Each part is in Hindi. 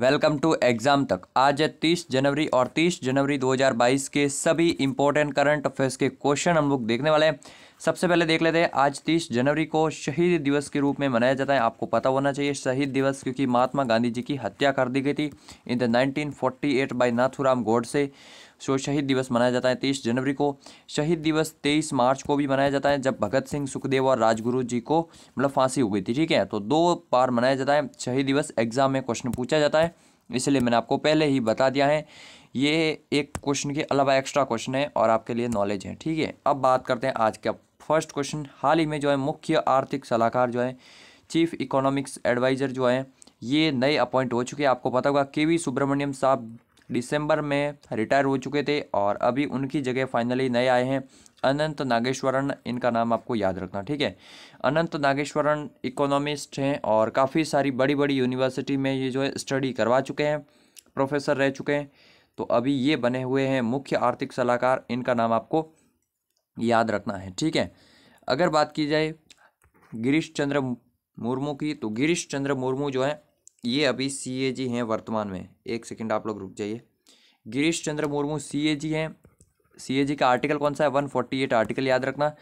वेलकम टू एग्ज़ाम तक आज है तीस जनवरी और तीस जनवरी 2022 के सभी इंपॉर्टेंट करंट अफेयर्स के क्वेश्चन हम लोग देखने वाले हैं सबसे पहले देख लेते हैं आज तीस जनवरी को शहीद दिवस के रूप में मनाया जाता है आपको पता होना चाहिए शहीद दिवस क्योंकि महात्मा गांधी जी की हत्या कर दी गई थी in the nineteen forty eight by Nathuram Godse so शहीद दिवस मनाया जाता है तीस जनवरी को शहीद दिवस तेईस मार्च को भी मनाया जाता है जब भगत सिंह सुखदेव और राजगुरु जी को मतलब फांसी हो गई थी ठीक है तो दो बार मनाया जाता है शहीद दिवस एग्जाम में क्वेश्चन पूछा जाता है इसलिए मैंने आपको पहले ही बता दिया है ये एक क्वेश्चन के अलावा एक्स्ट्रा क्वेश्चन है और आपके लिए नॉलेज है ठीक है अब बात करते हैं आज का फर्स्ट क्वेश्चन हाल ही में जो है मुख्य आर्थिक सलाहकार जो है चीफ इकोनॉमिक्स एडवाइज़र जो है ये नए अपॉइंट हो चुके हैं आपको पता होगा के वी सुब्रमण्यम साहब दिसंबर में रिटायर हो चुके थे और अभी उनकी जगह फाइनली नए आए हैं अनंत नागेश्वरन इनका नाम आपको याद रखना ठीक है अनंत नागेश्वरन इकोनॉमिस्ट हैं और काफ़ी सारी बड़ी बड़ी यूनिवर्सिटी में ये जो है स्टडी करवा चुके हैं प्रोफेसर रह चुके हैं तो अभी ये बने हुए हैं मुख्य आर्थिक सलाहकार इनका नाम आपको याद रखना है ठीक है अगर बात की जाए गिरीश चंद्र मुर्मू की तो गिरीश चंद्र मुर्मू जो है ये अभी सी ए जी हैं वर्तमान में एक सेकंड आप लोग रुक जाइए गिरीश चंद्र मुर्मू सी ए जी हैं सी ए जी का आर्टिकल कौन सा है वन फोर्टी एट आर्टिकल याद रखना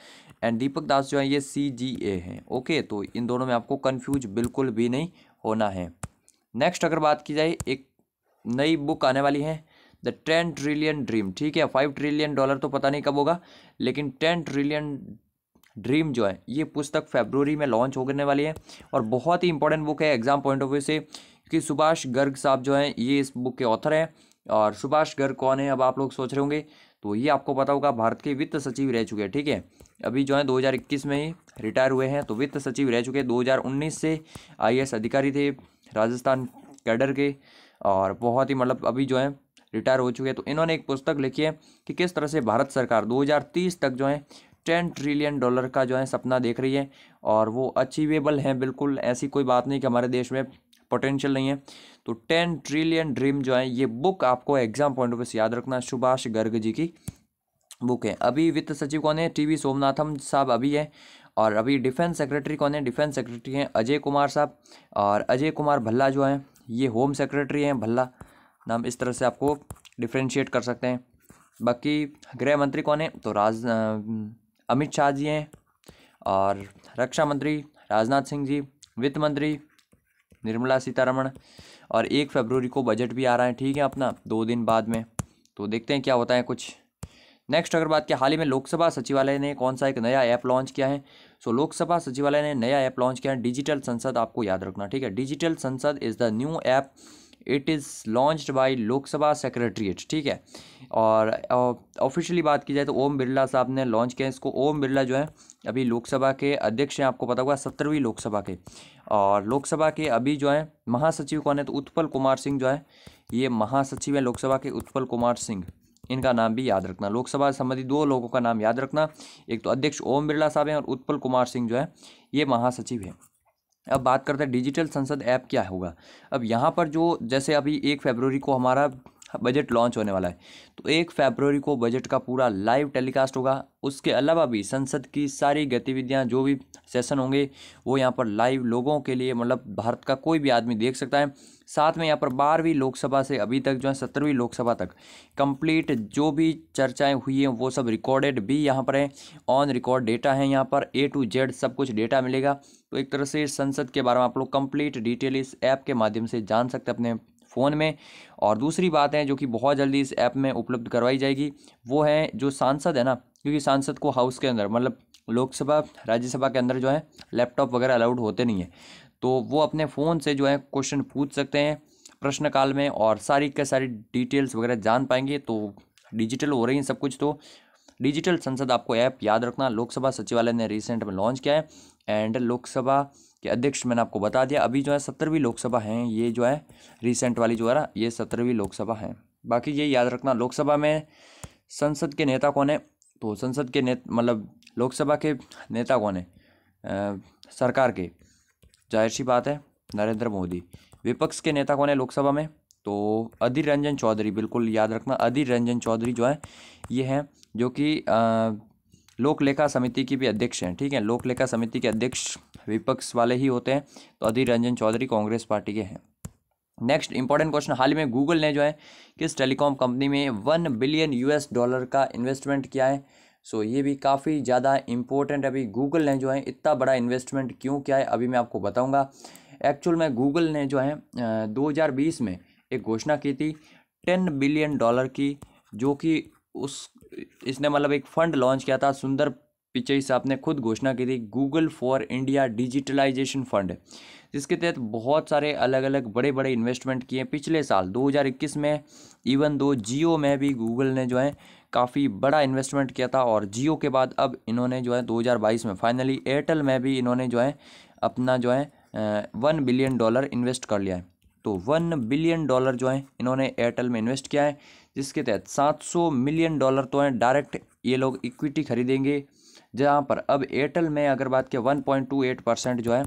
एंड दीपक दास जो है ये सी जी ए हैं ओके तो इन दोनों में आपको कन्फ्यूज बिल्कुल भी नहीं होना है नेक्स्ट अगर बात की जाए एक नई बुक आने वाली है द टेन ट्रिलियन ड्रीम ठीक है फाइव ट्रिलियन डॉलर तो पता नहीं कब होगा लेकिन टेन ट्रिलियन ड्रीम जो है ये पुस्तक फेबररी में लॉन्च होने वाली है और बहुत ही इंपॉर्टेंट बुक है एग्जाम पॉइंट ऑफ व्यू से क्योंकि सुभाष गर्ग साहब जो हैं ये इस बुक के ऑथर हैं और सुभाष गर्ग कौन है अब आप लोग सोच रहे होंगे तो ये आपको पता होगा भारत के वित्त सचिव रह चुके हैं ठीक है अभी जो है 2021 में ही रिटायर हुए हैं तो वित्त सचिव रह चुके हैं 2019 से आईएएस अधिकारी थे राजस्थान कैडर के और बहुत ही मतलब अभी जो है रिटायर हो चुके हैं तो इन्होंने एक पुस्तक लिखी है कि किस तरह से भारत सरकार 2030 तक जो है टेन ट्रिलियन डॉलर का जो है सपना देख रही है और वो अचीवेबल हैं बिल्कुल ऐसी कोई बात नहीं कि हमारे देश में पोटेंशियल नहीं है तो टेन ट्रिलियन ड्रीम जो है ये बुक आपको एग्जाम पॉइंट ऑफ व्यू से याद रखना सुभाष गर्ग जी की बुक है अभी वित्त सचिव कौन है टी वी सोमनाथम साहब अभी है और अभी डिफेंस सेक्रेटरी कौन है डिफेंस सेक्रेटरी हैं अजय कुमार साहब और अजय कुमार भल्ला जो हैं ये होम सेक्रेटरी हैं भल्ला नाम इस तरह से आपको डिफ्रेंशिएट कर सकते हैं बाकी गृह मंत्री कौन है तो राज अमित शाह जी हैं और रक्षा मंत्री राजनाथ सिंह जी वित्त मंत्री निर्मला सीतारमण और एक फरवरी को बजट भी आ रहा है ठीक है अपना दो दिन बाद में तो देखते हैं क्या होता है कुछ नेक्स्ट अगर बात किया हाल ही में लोकसभा सचिवालय ने कौन सा एक नया ऐप लॉन्च किया है सो so, लोकसभा सचिवालय ने नया ऐप लॉन्च किया है डिजिटल संसद आपको याद रखना ठीक है digital Sansad is the new app it is launched by Lok Sabha secretariat ठीक है और ऑफिशियली बात की जाए तो ओम बिरला साहब ने लॉन्च किया इसको ओम बिरला जो है अभी लोकसभा के अध्यक्ष हैं आपको पता होगा सत्रहवीं लोकसभा के और लोकसभा के अभी जो है महासचिव कौन है तो उत्पल कुमार सिंह जो है ये महासचिव है लोकसभा के उत्पल कुमार सिंह इनका नाम भी याद रखना लोकसभा से संबंधित दो लोगों का नाम याद रखना एक तो अध्यक्ष ओम बिरला साहब हैं और उत्पल कुमार सिंह जो है ये महासचिव हैं अब बात करते हैं डिजिटल संसद ऐप क्या होगा अब यहाँ पर जो जैसे अभी एक फरवरी को हमारा बजट लॉन्च होने वाला है तो एक फरवरी को बजट का पूरा लाइव टेलीकास्ट होगा उसके अलावा भी संसद की सारी गतिविधियाँ जो भी सेशन होंगे वो यहाँ पर लाइव लोगों के लिए मतलब भारत का कोई भी आदमी देख सकता है साथ में यहाँ पर बारहवीं लोकसभा से अभी तक जो है सत्रहवीं लोकसभा तक कंप्लीट जो भी चर्चाएं हुई हैं वो सब रिकॉर्डेड भी यहाँ पर हैं ऑन रिकॉर्ड डेटा है यहाँ पर ए टू जेड सब कुछ डेटा मिलेगा तो एक तरह से संसद के बारे में आप लोग कंप्लीट डिटेल इस ऐप के माध्यम से जान सकते हैं अपने फ़ोन में और दूसरी बात है जो कि बहुत जल्दी इस ऐप में उपलब्ध करवाई जाएगी वो है जो सांसद है ना क्योंकि सांसद को हाउस के अंदर मतलब लोकसभा राज्यसभा के अंदर जो है लैपटॉप वगैरह अलाउड होते नहीं हैं तो वो अपने फ़ोन से जो है क्वेश्चन पूछ सकते हैं प्रश्नकाल में और सारी के सारी डिटेल्स वगैरह जान पाएंगे तो डिजिटल हो रही हैं सब कुछ तो डिजिटल संसद आपको ऐप याद रखना लोकसभा सचिवालय ने रिसेंट में लॉन्च किया है एंड लोकसभा के अध्यक्ष मैंने आपको बता दिया अभी जो है सत्तरवीं लोकसभा हैं ये जो है रिसेंट वाली जो है ना ये सत्तरवीं लोकसभा है बाकी ये याद रखना लोकसभा में संसद के नेता कौन है तो संसद के नेता मतलब लोकसभा के नेता कौन है आ, सरकार के जाहिर सी बात है नरेंद्र मोदी विपक्ष के नेता कौन है लोकसभा में तो अधीर रंजन चौधरी बिल्कुल याद रखना अधीर रंजन चौधरी जो है ये हैं जो कि लोकलेखा समिति की भी अध्यक्ष हैं ठीक है लोक लेखा समिति के अध्यक्ष विपक्ष वाले ही होते हैं तो अधीर रंजन चौधरी कांग्रेस पार्टी के हैं नेक्स्ट इंपॉर्टेंट क्वेश्चन हाल ही में गूगल ने जो है किस टेलीकॉम कंपनी में वन बिलियन यूएस डॉलर का इन्वेस्टमेंट किया है सो so, ये भी काफ़ी ज़्यादा इंपॉर्टेंट अभी गूगल ने जो है इतना बड़ा इन्वेस्टमेंट क्यों किया है अभी मैं आपको बताऊंगा एक्चुअल में गूगल ने जो है 2020 में एक घोषणा की थी टेन बिलियन डॉलर की जो कि उस इसने मतलब एक फंड लॉन्च किया था सुंदर पिचई साहब ने खुद घोषणा की थी Google for India digitalisation fund जिसके तहत बहुत सारे अलग अलग बड़े बड़े इन्वेस्टमेंट किए पिछले साल 2021 में इवन दो जियो में भी गूगल ने जो है काफ़ी बड़ा इन्वेस्टमेंट किया था और जियो के बाद अब इन्होंने जो है 2022 में फाइनली एयरटेल में भी इन्होंने जो है अपना जो है वन बिलियन डॉलर इन्वेस्ट कर लिया है तो वन बिलियन डॉलर जो है इन्होंने एयरटेल में इन्वेस्ट किया है जिसके तहत 700 मिलियन डॉलर तो हैं डायरेक्ट ये लोग इक्विटी खरीदेंगे जहाँ पर अब एयरटेल में अगर बात किया 1.28 परसेंट जो है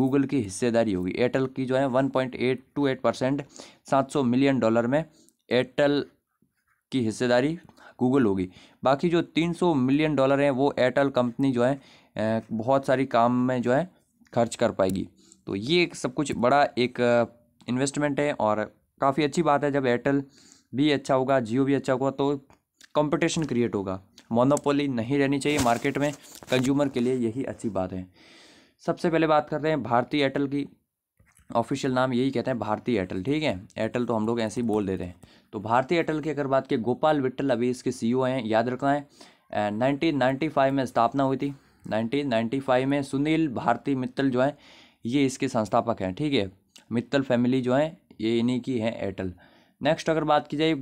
गूगल की हिस्सेदारी होगी एयरटेल की जो है 1.828 परसेंट सात मिलियन डॉलर में एयरटेल की हिस्सेदारी गूगल होगी बाकी जो 300 मिलियन डॉलर हैं वो एयरटेल कंपनी जो है बहुत सारी काम में जो है खर्च कर पाएगी तो ये सब कुछ बड़ा एक इन्वेस्टमेंट है और काफ़ी अच्छी बात है जब एयरटेल भी अच्छा होगा जियो भी अच्छा होगा तो कंपटीशन क्रिएट होगा मोनोपोली नहीं रहनी चाहिए मार्केट में कंज्यूमर के लिए यही अच्छी बात है सबसे पहले बात करते हैं भारतीय एयरटेल की ऑफिशियल नाम यही कहते हैं भारतीय एयरटेल ठीक है एयरटेल तो हम लोग ऐसे ही बोल देते हैं तो भारतीय एयरटेल की अगर बात की गोपाल विट्टल अभी इसके सी e हैं याद रखना है नाइनटीन नाइन्टी फाइव में स्थापना हुई थी नाइनटीन नाइन्टी फाइव में सुनील भारती मित्तल जो हैं ये इसके संस्थापक हैं ठीक है मित्तल फैमिली जो हैं ये इन्हीं की हैं एयरटेल नेक्स्ट अगर बात की जाए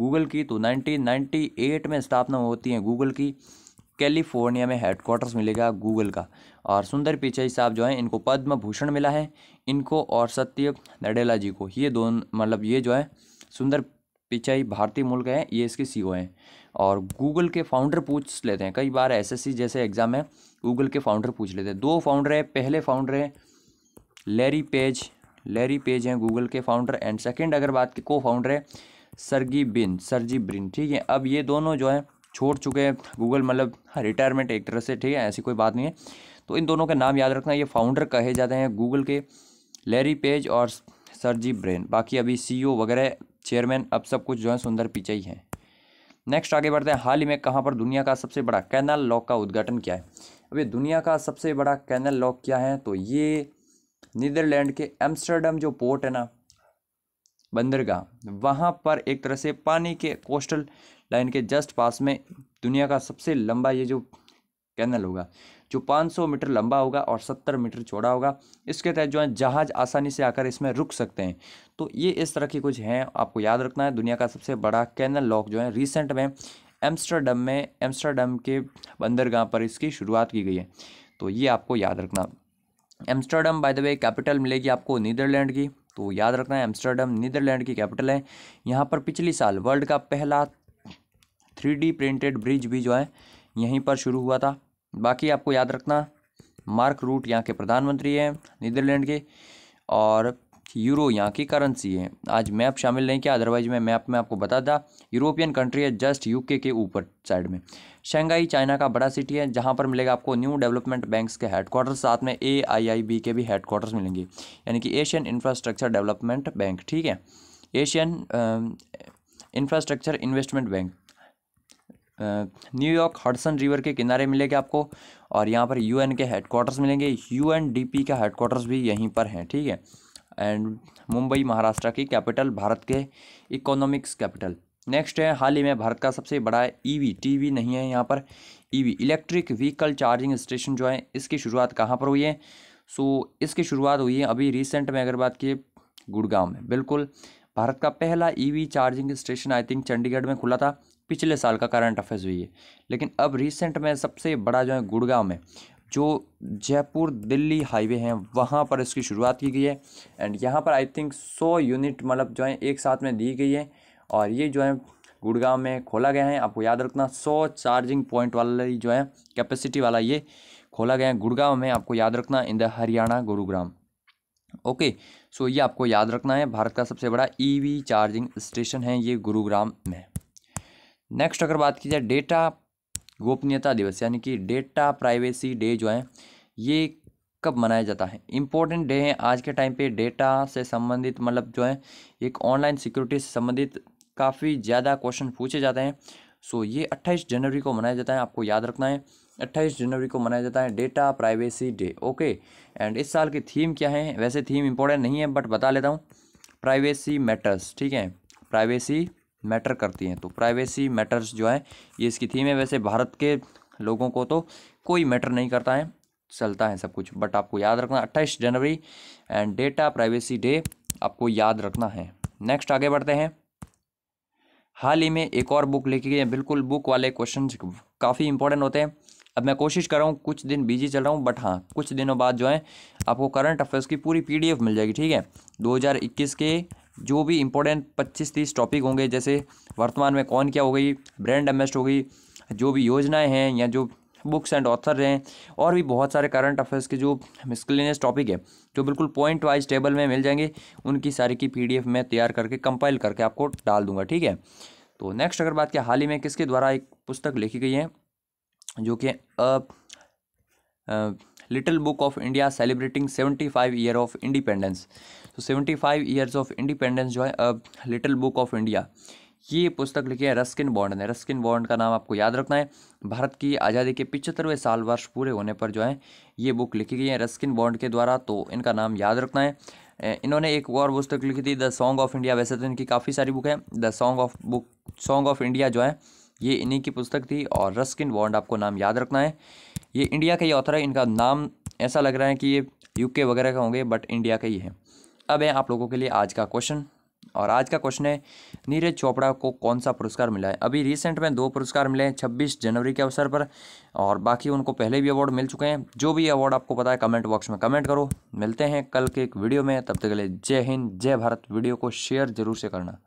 गूगल की तो 1998 में स्थापना होती है गूगल की कैलिफोर्निया में हेडक्वार्टर्स मिलेगा गूगल का और सुंदर पिचाई साहब जो हैं इनको पद्म भूषण मिला है इनको और सत्य नडेला जी को ये दोनों मतलब ये जो है सुंदर पिचाई भारतीय मूल के हैं ये इसके सी e हैं और गूगल के फाउंडर पूछ लेते हैं कई बार एसएससी जैसे एग्ज़ाम है गूगल के फाउंडर पूछ लेते हैं दो फाउंडर हैं पहले फाउंडर हैं लेरी पेज लैरी पेज हैं गूगल के फाउंडर एंड सेकंड अगर बात की को फाउंडर है सरगी बिन सरजी ब्रिन ठीक है अब ये दोनों जो है छोड़ चुके हैं गूगल मतलब रिटायरमेंट एक तरह से ठीक है ऐसी कोई बात नहीं है तो इन दोनों का नाम याद रखना ये फाउंडर कहे जाते हैं गूगल के लैरी पेज और सरजी ब्रेन बाकी अभी सीईओ e वगैरह चेयरमैन अब सब कुछ जो है सुंदर ही हैं नेक्स्ट आगे बढ़ते हैं हाल ही में कहाँ पर दुनिया का सबसे बड़ा कैनल लॉक का उद्घाटन क्या है अब ये दुनिया का सबसे बड़ा कैनल लॉक क्या है तो ये नीदरलैंड के एम्स्टर्डम जो पोर्ट है ना बंदरगाह वहाँ पर एक तरह से पानी के कोस्टल लाइन के जस्ट पास में दुनिया का सबसे लंबा ये जो कैनल होगा जो 500 मीटर लंबा होगा और 70 मीटर चौड़ा होगा इसके तहत जो है जहाज़ आसानी से आकर इसमें रुक सकते हैं तो ये इस तरह की कुछ हैं आपको याद रखना है दुनिया का सबसे बड़ा कैनल लॉक जो है रिसेंट में एम्स्टर्डम में एम्स्टर्डम के बंदरगाह पर इसकी शुरुआत की गई है तो ये आपको याद रखना Amsterdam by the way capital मिलेगी आपको नीदरलैंड की तो याद रखना है एम्स्टर्डम नीदरलैंड की कैपिटल है यहाँ पर पिछली साल वर्ल्ड का पहला थ्री प्रिंटेड ब्रिज भी जो है यहीं पर शुरू हुआ था बाकी आपको याद रखना मार्क रूट यहाँ के प्रधानमंत्री हैं नीदरलैंड के और यूरो यहाँ की करेंसी है आज मैप शामिल नहीं किया अदरवाइज मैं मैप में आपको बता दा यूरोपियन कंट्री है जस्ट यूके के ऊपर साइड में शंघाई चाइना का बड़ा सिटी है जहाँ पर मिलेगा आपको न्यू डेवलपमेंट बैंक्स के हेडक्वार्टर साथ में ए आई आई बी के भी हेडक्वार्टर्स मिलेंगे यानी कि एशियन इंफ्रास्ट्रक्चर डेवलपमेंट बैंक ठीक है Asian infrastructure investment bank New York Hudson river के किनारे मिलेगा आपको और यहाँ पर यूएन के हेडक्वार्टर्स मिलेंगे यूएनडीपी का हेडक्वार्टर्स भी यहीं पर हैं ठीक है एंड मुंबई महाराष्ट्र की कैपिटल भारत के इकोनॉमिक्स कैपिटल नेक्स्ट है हाल ही में भारत का सबसे बड़ा ईवी टीवी नहीं है यहाँ पर EV electric vehicle charging station जो है इसकी शुरुआत कहाँ पर हुई है सो so, इसकी शुरुआत हुई है अभी रिसेंट में अगर बात की गुड़गांव में बिल्कुल भारत का पहला EV charging station I think Chandigarh में खुला था पिछले साल का करंट अफेयर्स हुई है लेकिन अब रिसेंट में सबसे बड़ा जो है गुड़गांव में जो जयपुर दिल्ली हाईवे हैं वहाँ पर इसकी शुरुआत की गई है एंड यहाँ पर आई थिंक सौ यूनिट मतलब जो है एक साथ में दी गई है और ये जो है गुड़गांव में खोला गया है आपको याद रखना सौ चार्जिंग पॉइंट वाली जो है कैपेसिटी वाला ये खोला गया है गुड़गांव में आपको याद रखना in the Haryana Gurugram okay so ये आपको याद रखना है भारत का सबसे बड़ा ईवी चार्जिंग स्टेशन है ये गुरुग्राम में नेक्स्ट अगर बात की जाए डेटा गोपनीयता दिवस यानी कि डेटा प्राइवेसी डे जो है ये कब मनाया जाता है इम्पोर्टेंट डे हैं आज के टाइम पे डेटा से संबंधित मतलब जो है एक ऑनलाइन सिक्योरिटी से संबंधित काफ़ी ज़्यादा क्वेश्चन पूछे जाते हैं सो ये 28 जनवरी को मनाया जाता है आपको याद रखना है 28 जनवरी को मनाया जाता है data privacy day okay and इस साल की थीम क्या है वैसे थीम इम्पोर्टेंट नहीं है बट बता लेता हूँ प्राइवेसी मैटर्स ठीक है प्राइवेसी मैटर करती हैं तो प्राइवेसी मैटर्स जो है ये इसकी थीम है वैसे भारत के लोगों को तो कोई मैटर नहीं करता है चलता है सब कुछ बट आपको याद रखना अट्ठाईस जनवरी एंड डेटा प्राइवेसी डे आपको याद रखना है नेक्स्ट आगे बढ़ते हैं हाल ही में एक और बुक लिखी गई है बिल्कुल बुक वाले क्वेश्चन काफ़ी इंपॉर्टेंट होते हैं अब मैं कोशिश कर रहा हूँ कुछ दिन बिजी चल रहा हूँ बट हाँ कुछ दिनों बाद जो है आपको करंट अफेयर्स की पूरी पीडीएफ मिल जाएगी ठीक है 2021 के जो भी इंपॉर्टेंट पच्चीस तीस टॉपिक होंगे जैसे वर्तमान में कौन क्या हो गई ब्रांड एम्बेस्ट हो गई जो भी योजनाएँ हैं या जो बुक्स एंड ऑथर हैं और भी बहुत सारे करंट अफेयर्स के जो मिसक्लिनियस टॉपिक है जो बिल्कुल पॉइंट वाइज टेबल में मिल जाएंगे उनकी सारी की पीडीएफ मैं तैयार करके कंपाइल करके आपको डाल दूंगा ठीक है तो नेक्स्ट अगर बात किया हाल ही में किसके द्वारा एक पुस्तक लिखी गई है जो कि little book of India celebrating seventy five year of independence तो seventy five years of independence जो है लिटिल बुक ऑफ इंडिया ये पुस्तक लिखी है रस्किन बॉन्ड ने रस्किन बॉन्ड का नाम आपको याद रखना है भारत की आज़ादी के पिछहत्तरवें साल वर्ष पूरे होने पर जो है ये बुक लिखी गई है रस्किन बॉन्ड के द्वारा तो इनका नाम याद रखना है इन्होंने एक और पुस्तक लिखी थी द सॉन्ग ऑफ इंडिया वैसे तो इनकी काफ़ी सारी बुक है the song of book song of India जो है ये इन्हीं की पुस्तक थी और रस्किन बॉन्ड आपको नाम याद रखना है ये इंडिया का ही ऑथर है इनका नाम ऐसा लग रहा है कि ये यूके वगैरह का होंगे बट इंडिया का ही है अब है आप लोगों के लिए आज का क्वेश्चन और आज का क्वेश्चन है नीरज चोपड़ा को कौन सा पुरस्कार मिला है अभी रिसेंट में दो पुरस्कार मिले हैं छब्बीस जनवरी के अवसर पर और बाकी उनको पहले भी अवार्ड मिल चुके हैं जो भी अवार्ड आपको पता है कमेंट बॉक्स में कमेंट करो मिलते हैं कल के एक वीडियो में तब तक के लिए जय हिंद जय भारत वीडियो को शेयर जरूर से करना